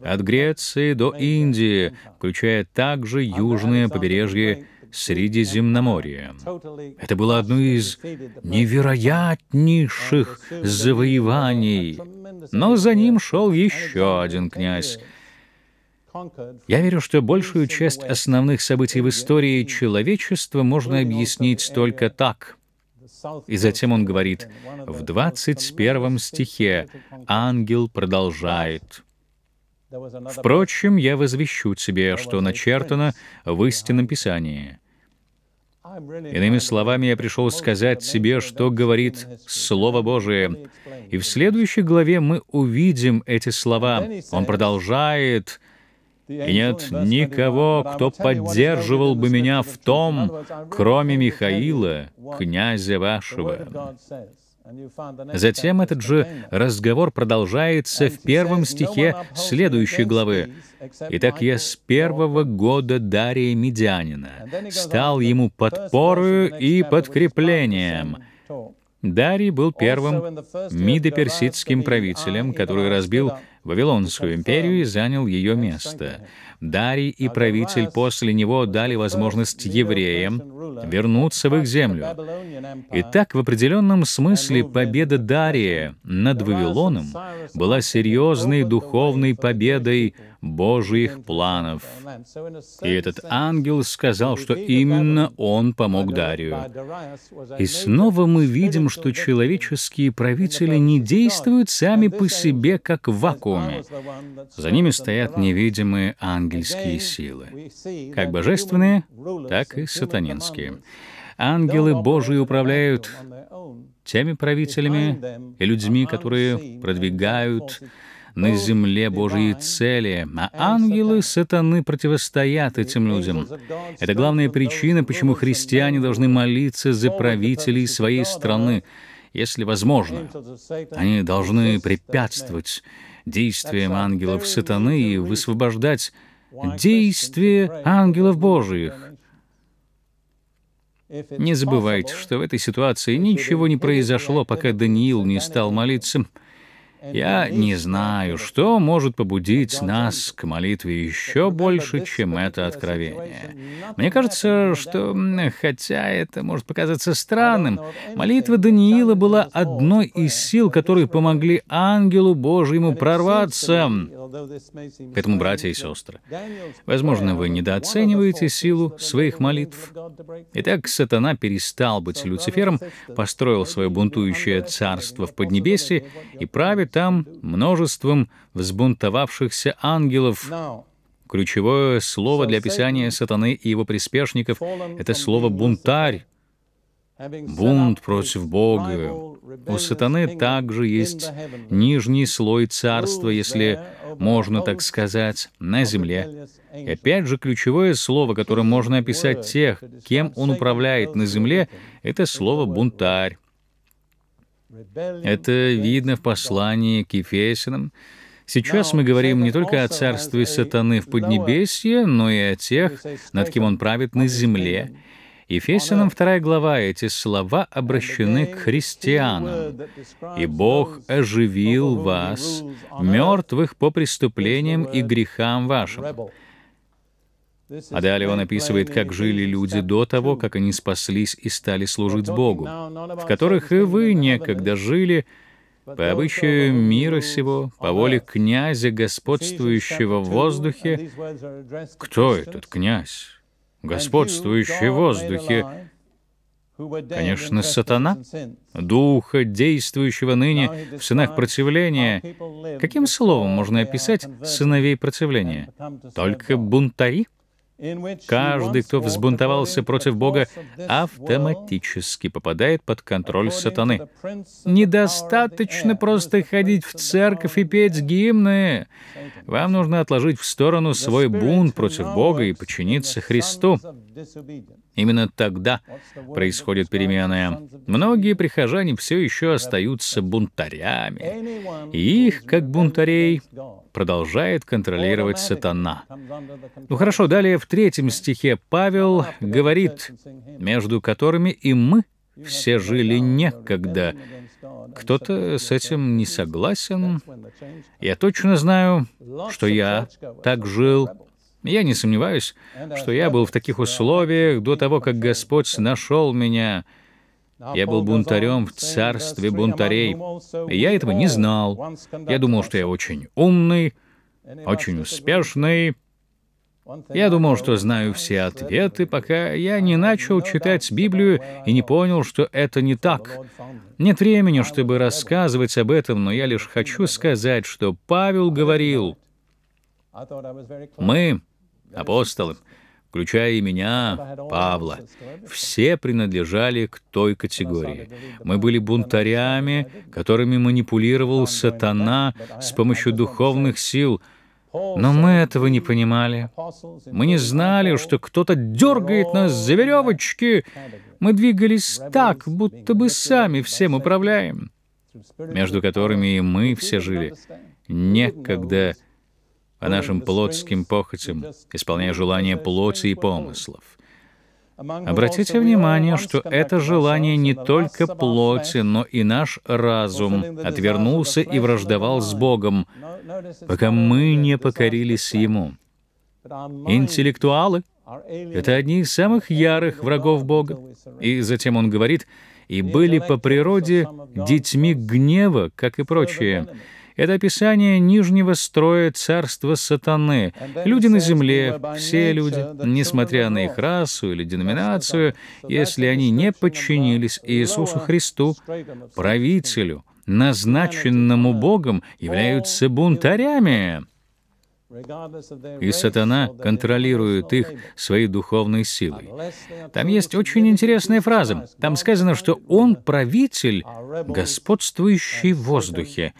от Греции до Индии, включая также южные побережья. Средиземноморья. Это было одно из невероятнейших завоеваний. Но за ним шел еще один князь. Я верю, что большую часть основных событий в истории человечества можно объяснить только так. И затем он говорит в 21 стихе, ангел продолжает. Впрочем, я возвещу тебе, что начертано в истинном Писании. Иными словами, я пришел сказать тебе, что говорит Слово Божие. И в следующей главе мы увидим эти слова. Он продолжает, и нет никого, кто поддерживал бы меня в том, кроме Михаила, князя вашего. Затем этот же разговор продолжается в первом стихе следующей главы. «Итак, я с первого года Дария Медянина стал ему подпорою и подкреплением». Дарий был первым мидоперсидским правителем, который разбил Вавилонскую империю и занял ее место. Дарий и а правитель после него дали возможность евреям вернуться в их землю. Итак, в определенном смысле победа Дария над Вавилоном была серьезной духовной победой Божьих планов. И этот ангел сказал, что именно он помог Дарию. И снова мы видим, что человеческие правители не действуют сами по себе, как в вакууме. За ними стоят невидимые ангельские силы, как божественные, так и сатанинские. Ангелы Божии управляют теми правителями и людьми, которые продвигают на земле Божьи цели, а ангелы сатаны противостоят этим людям. Это главная причина, почему христиане должны молиться за правителей своей страны, если возможно. Они должны препятствовать действиям ангелов сатаны и высвобождать действия ангелов Божиих. Не забывайте, что в этой ситуации ничего не произошло, пока Даниил не стал молиться — я не знаю, что может побудить нас к молитве еще больше, чем это откровение. Мне кажется, что, хотя это может показаться странным, молитва Даниила была одной из сил, которые помогли ангелу Божьему прорваться. Поэтому, братья и сестры, возможно, вы недооцениваете силу своих молитв. Итак, сатана перестал быть Люцифером, построил свое бунтующее царство в Поднебесье и правит там множеством взбунтовавшихся ангелов. Ключевое слово для описания сатаны и его приспешников — это слово «бунтарь», бунт против Бога. У сатаны также есть нижний слой царства, если можно так сказать, на земле. И опять же, ключевое слово, которым можно описать тех, кем он управляет на земле, это слово «бунтарь». Это видно в послании к Ефесянам. Сейчас мы говорим не только о царстве сатаны в Поднебесье, но и о тех, над кем он правит на земле. Ефесянам 2 глава эти слова обращены к христианам. «И Бог оживил вас, мертвых по преступлениям и грехам вашим, а далее он описывает, как жили люди до того, как они спаслись и стали служить Богу, в которых и вы некогда жили, по обычаю мира сего, по воле князя, господствующего в воздухе. Кто этот князь, господствующий в воздухе? Конечно, сатана, духа, действующего ныне в сынах противления. Каким словом можно описать сыновей противления? Только бунтари? Каждый, кто взбунтовался против Бога, автоматически попадает под контроль сатаны. Недостаточно просто ходить в церковь и петь гимны. Вам нужно отложить в сторону свой бунт против Бога и подчиниться Христу. Именно тогда происходит перемена. Многие прихожане все еще остаются бунтарями, и их, как бунтарей, продолжает контролировать сатана. Ну хорошо, далее в третьем стихе Павел говорит, между которыми и мы все жили некогда. Кто-то с этим не согласен. Я точно знаю, что я так жил. Я не сомневаюсь, ну что я был в таких условиях до того, как Господь нашел меня. А я был бунтарем в царстве бунтарей. И я этого не знал. Я думал, что я очень умный, очень успешный. Я думал, что знаю все ответы, пока я не начал читать Библию и не понял, что это не так. Нет времени, чтобы рассказывать об этом, но я лишь хочу сказать, что Павел говорил, «Мы Апостолам, включая и меня, Павла, все принадлежали к той категории. Мы были бунтарями, которыми манипулировал сатана с помощью духовных сил, но мы этого не понимали. Мы не знали, что кто-то дергает нас за веревочки. Мы двигались так, будто бы сами всем управляем, между которыми и мы все жили. Некогда а нашим плотским похотям, исполняя желания плоти и помыслов. Обратите внимание, что это желание не только плоти, но и наш разум отвернулся и враждовал с Богом, пока мы не покорились Ему. Интеллектуалы — это одни из самых ярых врагов Бога. И затем он говорит, «И были по природе детьми гнева, как и прочие, это описание нижнего строя царства сатаны. Люди на земле, все люди, несмотря на их расу или деноминацию, если они не подчинились Иисусу Христу, правителю, назначенному Богом, являются бунтарями. И сатана контролирует их своей духовной силой. Там есть очень интересная фраза. Там сказано, что он правитель, господствующий в воздухе.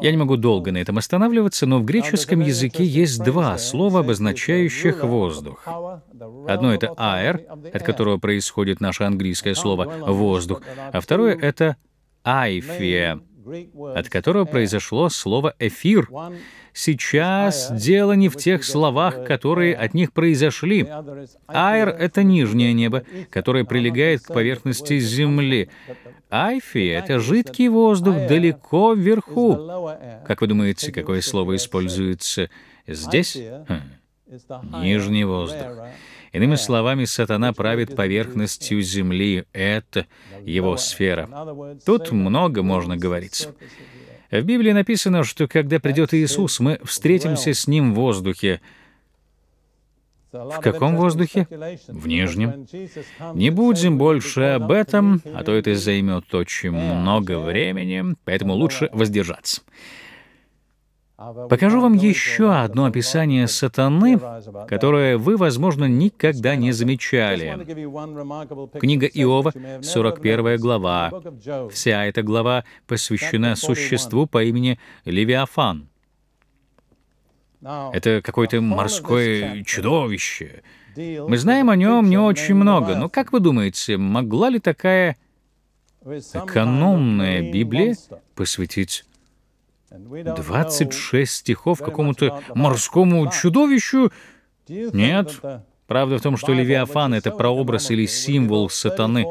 Я не могу долго на этом останавливаться, но в греческом языке есть два слова, обозначающих воздух. Одно — это «аэр», от которого происходит наше английское слово «воздух», а второе — это «айфия», от которого произошло слово «эфир». Сейчас дело не в тех словах, которые от них произошли. «Айр» — это нижнее небо, которое прилегает к поверхности Земли. «Айфи» — это жидкий воздух далеко вверху. Как вы думаете, какое слово используется здесь? Хм. Нижний воздух. Иными словами, сатана правит поверхностью земли. Это его сфера. Тут много можно говорить. В Библии написано, что когда придет Иисус, мы встретимся с Ним в воздухе. В каком воздухе? В нижнем. Не будем больше об этом, а то это займет очень много времени, поэтому лучше воздержаться. Покажу вам еще одно описание сатаны, которое вы, возможно, никогда не замечали. Книга Иова, 41 глава. Вся эта глава посвящена существу по имени Левиафан. Это какое-то морское чудовище. Мы знаем о нем не очень много, но как вы думаете, могла ли такая экономная Библия посвятить 26 стихов какому-то морскому чудовищу? Нет. Правда в том, что Левиафан — это прообраз или символ сатаны.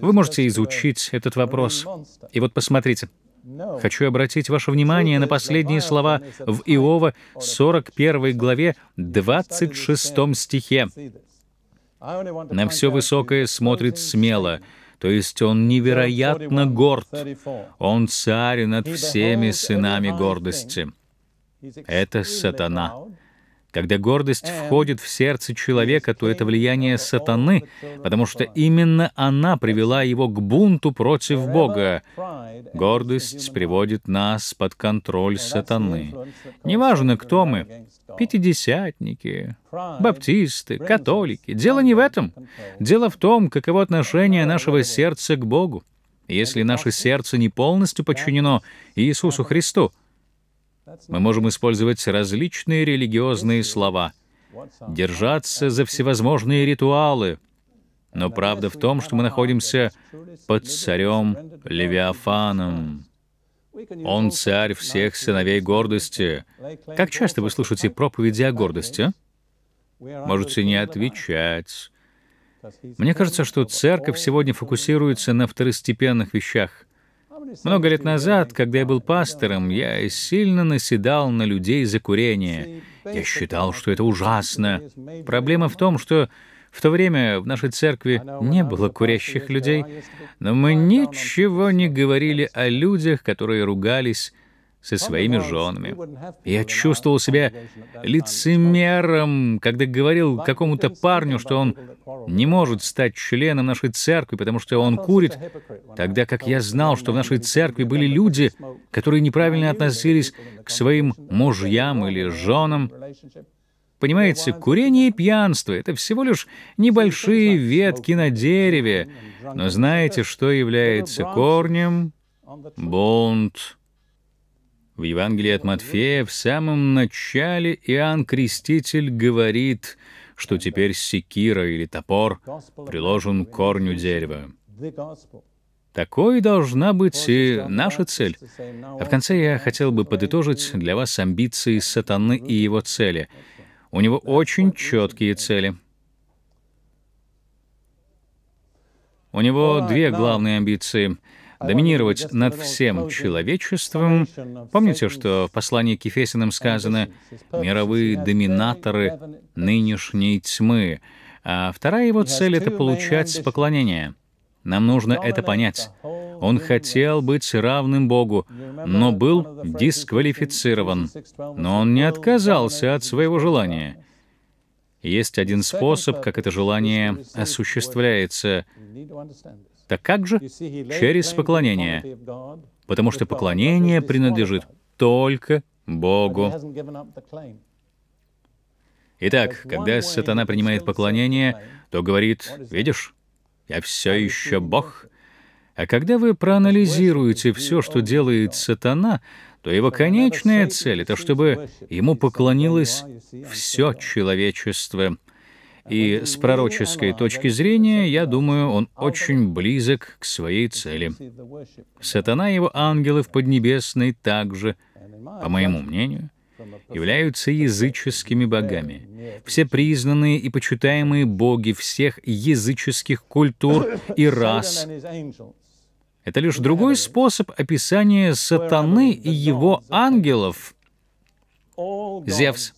Вы можете uh, изучить этот вопрос. И вот посмотрите. Хочу обратить ваше внимание на последние слова в Иова 41 главе 26 стихе. «На все высокое смотрит смело, то есть он невероятно горд. Он царь над всеми сынами гордости. Это сатана. Когда гордость входит в сердце человека, то это влияние сатаны, потому что именно она привела его к бунту против Бога. Гордость приводит нас под контроль сатаны. Неважно, кто мы — пятидесятники, баптисты, католики. Дело не в этом. Дело в том, каково отношение нашего сердца к Богу. Если наше сердце не полностью подчинено Иисусу Христу — мы можем использовать различные религиозные слова, держаться за всевозможные ритуалы. Но правда в том, что мы находимся под царем Левиафаном. Он царь всех сыновей гордости. Как часто вы слушаете проповеди о гордости? Можете не отвечать. Мне кажется, что церковь сегодня фокусируется на второстепенных вещах. Много лет назад, когда я был пастором, я сильно наседал на людей за курение. Я считал, что это ужасно. Проблема в том, что в то время в нашей церкви не было курящих людей, но мы ничего не говорили о людях, которые ругались со своими женами. Я чувствовал себя лицемером, когда говорил какому-то парню, что он не может стать членом нашей церкви, потому что он курит, тогда как я знал, что в нашей церкви были люди, которые неправильно относились к своим мужьям или женам. Понимаете, курение и пьянство — это всего лишь небольшие ветки на дереве. Но знаете, что является корнем? Бунт. В Евангелии от Матфея в самом начале Иоанн Креститель говорит, что теперь секира или топор приложен к корню дерева. Такой должна быть и наша цель. А в конце я хотел бы подытожить для вас амбиции сатаны и его цели. У него очень четкие цели. У него две главные амбиции — доминировать над всем человечеством. Помните, что в послании к Ефесиным сказано «мировые доминаторы нынешней тьмы», а вторая его цель — это получать поклонение. Нам нужно это понять. Он хотел быть равным Богу, но был дисквалифицирован. Но он не отказался от своего желания. Есть один способ, как это желание осуществляется. Так как же? Через поклонение. Потому что поклонение принадлежит только Богу. Итак, когда сатана принимает поклонение, то говорит, «Видишь, я все еще Бог». А когда вы проанализируете все, что делает сатана, то его конечная цель — это чтобы ему поклонилось все человечество — и с пророческой точки зрения, я думаю, он очень близок к своей цели. Сатана и его ангелы в Поднебесной также, по моему мнению, являются языческими богами. Все признанные и почитаемые боги всех языческих культур и рас — это лишь другой способ описания сатаны и его ангелов. Зевс —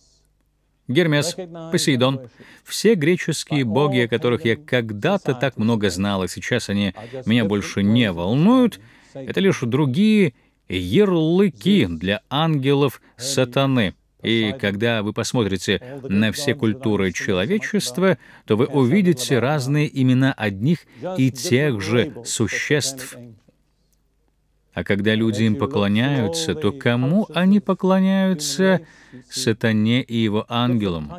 Гермес, Посейдон, все греческие боги, о которых я когда-то так много знал, и сейчас они меня больше не волнуют, это лишь другие ярлыки для ангелов сатаны. И когда вы посмотрите на все культуры человечества, то вы увидите разные имена одних и тех же существ, а когда люди им поклоняются, то кому они поклоняются? Сатане и его ангелам.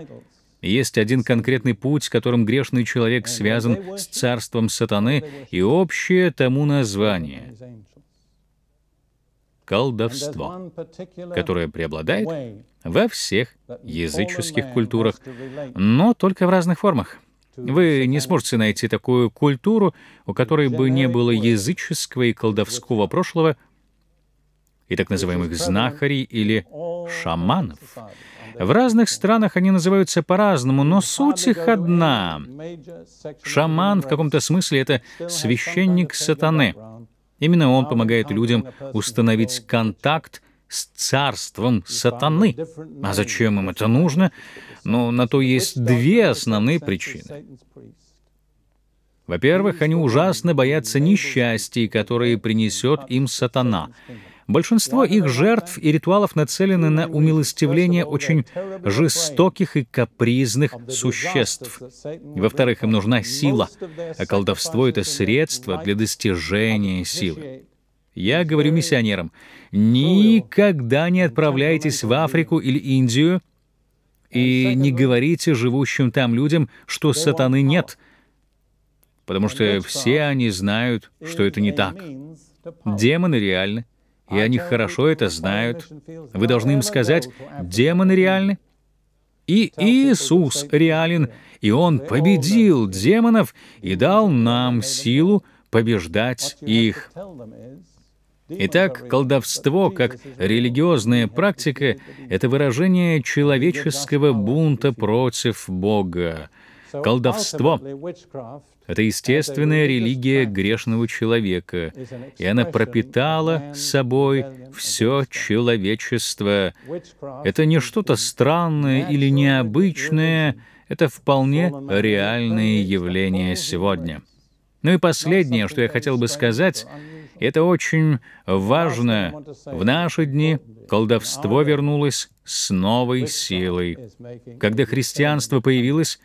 Есть один конкретный путь, которым грешный человек связан с царством сатаны, и общее тому название — колдовство, которое преобладает во всех языческих культурах, но только в разных формах. Вы не сможете найти такую культуру, у которой бы не было языческого и колдовского прошлого, и так называемых знахарей или шаманов. В разных странах они называются по-разному, но суть их одна. Шаман в каком-то смысле это священник сатаны. Именно он помогает людям установить контакт с царством сатаны. А зачем им это нужно? Но ну, на то есть две основные причины. Во-первых, они ужасно боятся несчастий, которые принесет им сатана. Большинство их жертв и ритуалов нацелены на умилостивление очень жестоких и капризных существ. Во-вторых, им нужна сила, а колдовство — это средство для достижения силы. Я говорю миссионерам, никогда не отправляйтесь в Африку или Индию и не говорите живущим там людям, что сатаны нет, потому что все они знают, что это не так. Демоны реальны, и они хорошо это знают. Вы должны им сказать, демоны реальны, и Иисус реален, и Он победил демонов и дал нам силу побеждать их. Итак, колдовство как религиозная практика — это выражение человеческого бунта против Бога. Колдовство — это естественная религия грешного человека, и она пропитала собой все человечество. Это не что-то странное или необычное, это вполне реальные явления сегодня. Ну и последнее, что я хотел бы сказать — это очень важно. В наши дни колдовство вернулось с новой силой. Когда христианство появилось,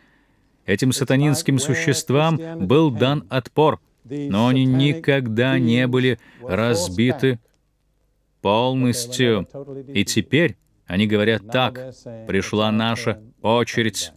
этим сатанинским существам был дан отпор, но они никогда не были разбиты полностью. И теперь они говорят так, пришла наша очередь.